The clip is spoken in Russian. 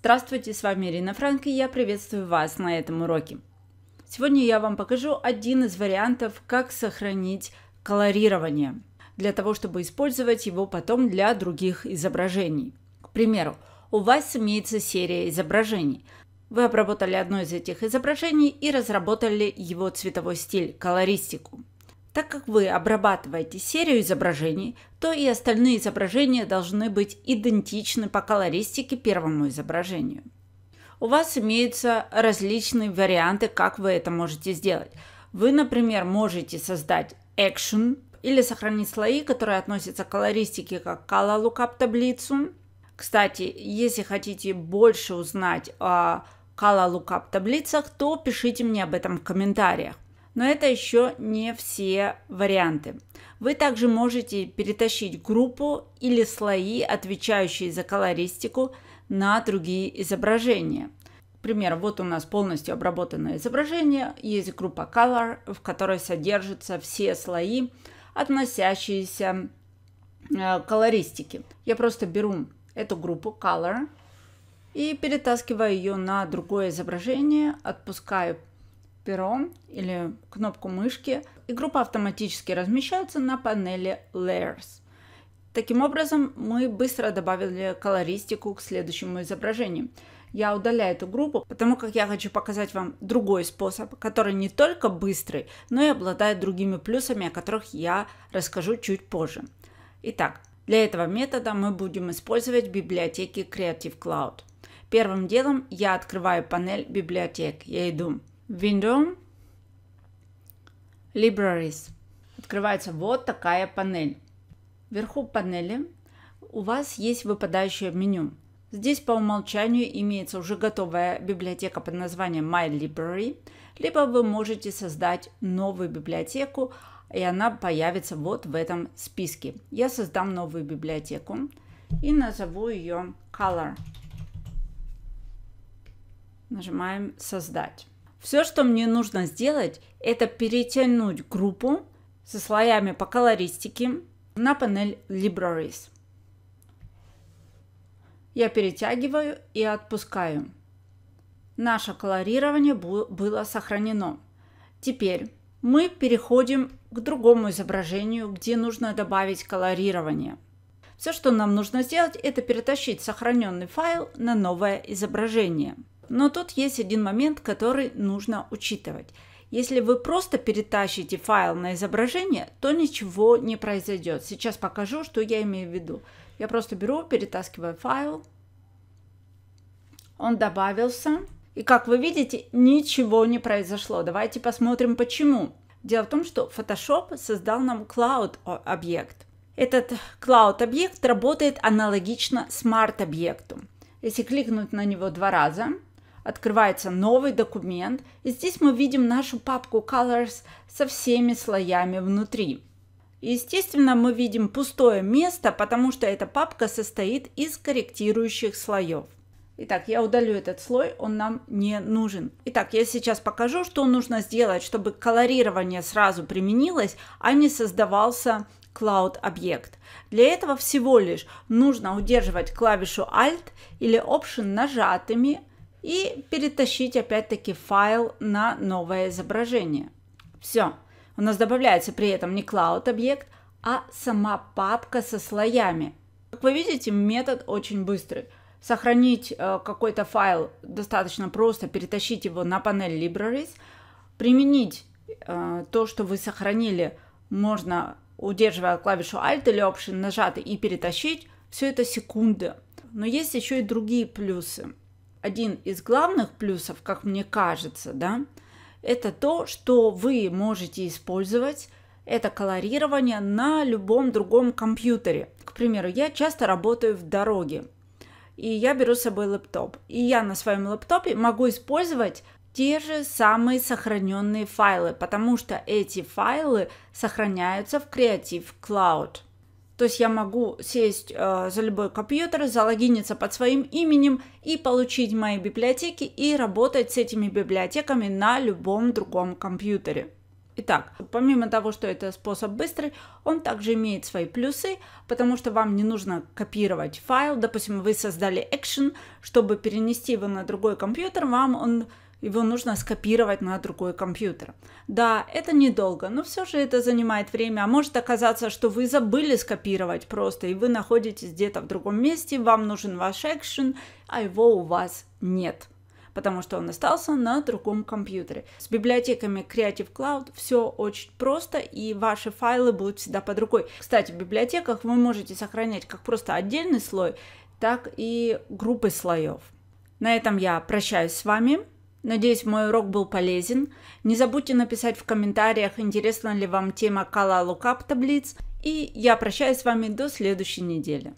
Здравствуйте, с вами Ирина Франк и я приветствую вас на этом уроке. Сегодня я вам покажу один из вариантов, как сохранить колорирование, для того, чтобы использовать его потом для других изображений. К примеру, у вас имеется серия изображений. Вы обработали одно из этих изображений и разработали его цветовой стиль, колористику. Так как вы обрабатываете серию изображений, то и остальные изображения должны быть идентичны по колористике первому изображению. У вас имеются различные варианты, как вы это можете сделать. Вы, например, можете создать action или сохранить слои, которые относятся к колористике, как color lookup таблицу. Кстати, если хотите больше узнать о color lookup таблицах, то пишите мне об этом в комментариях. Но это еще не все варианты. Вы также можете перетащить группу или слои, отвечающие за колористику, на другие изображения. К примеру, вот у нас полностью обработанное изображение, есть группа Color, в которой содержатся все слои, относящиеся э, к колористике. Я просто беру эту группу Color и перетаскиваю ее на другое изображение, отпускаю пером или кнопку мышки, и группа автоматически размещается на панели Layers. Таким образом, мы быстро добавили колористику к следующему изображению. Я удаляю эту группу, потому как я хочу показать вам другой способ, который не только быстрый, но и обладает другими плюсами, о которых я расскажу чуть позже. Итак, для этого метода мы будем использовать библиотеки Creative Cloud. Первым делом я открываю панель библиотек. Я иду Window, Libraries. Открывается вот такая панель. Вверху панели у вас есть выпадающее меню. Здесь по умолчанию имеется уже готовая библиотека под названием My Library, либо вы можете создать новую библиотеку, и она появится вот в этом списке. Я создам новую библиотеку и назову ее Color. Нажимаем «Создать». Все, что мне нужно сделать, это перетянуть группу со слоями по колористике на панель Libraries. Я перетягиваю и отпускаю. Наше колорирование было сохранено. Теперь мы переходим к другому изображению, где нужно добавить колорирование. Все, что нам нужно сделать, это перетащить сохраненный файл на новое изображение – но тут есть один момент, который нужно учитывать. Если вы просто перетащите файл на изображение, то ничего не произойдет. Сейчас покажу, что я имею в виду. Я просто беру, перетаскиваю файл. Он добавился. И как вы видите, ничего не произошло. Давайте посмотрим почему. Дело в том, что Photoshop создал нам Cloud объект. Этот Cloud объект работает аналогично Smart объекту. Если кликнуть на него два раза, открывается новый документ, и здесь мы видим нашу папку Colors со всеми слоями внутри. Естественно, мы видим пустое место, потому что эта папка состоит из корректирующих слоев. Итак, я удалю этот слой, он нам не нужен. Итак, я сейчас покажу, что нужно сделать, чтобы колорирование сразу применилось, а не создавался Cloud объект. Для этого всего лишь нужно удерживать клавишу Alt или Option нажатыми – и перетащить опять-таки файл на новое изображение. Все. У нас добавляется при этом не cloud объект, а сама папка со слоями. Как вы видите, метод очень быстрый. Сохранить э, какой-то файл достаточно просто, перетащить его на панель Libraries, применить э, то, что вы сохранили, можно, удерживая клавишу Alt или Option нажатый и перетащить, все это секунды. Но есть еще и другие плюсы один из главных плюсов, как мне кажется, да, это то, что вы можете использовать это колорирование на любом другом компьютере. К примеру, я часто работаю в дороге, и я беру с собой лэптоп. И я на своем лэптопе могу использовать те же самые сохраненные файлы, потому что эти файлы сохраняются в Creative Cloud. То есть я могу сесть э, за любой компьютер, залогиниться под своим именем и получить мои библиотеки и работать с этими библиотеками на любом другом компьютере. Итак, помимо того, что это способ быстрый, он также имеет свои плюсы, потому что вам не нужно копировать файл. Допустим, вы создали экшен, чтобы перенести его на другой компьютер, вам он его нужно скопировать на другой компьютер. Да, это недолго, но все же это занимает время, а может оказаться, что вы забыли скопировать просто, и вы находитесь где-то в другом месте, вам нужен ваш экшен, а его у вас нет потому что он остался на другом компьютере. С библиотеками Creative Cloud все очень просто, и ваши файлы будут всегда под рукой. Кстати, в библиотеках вы можете сохранять как просто отдельный слой, так и группы слоев. На этом я прощаюсь с вами. Надеюсь, мой урок был полезен. Не забудьте написать в комментариях, интересна ли вам тема Кала Lookup таблиц. И я прощаюсь с вами до следующей недели.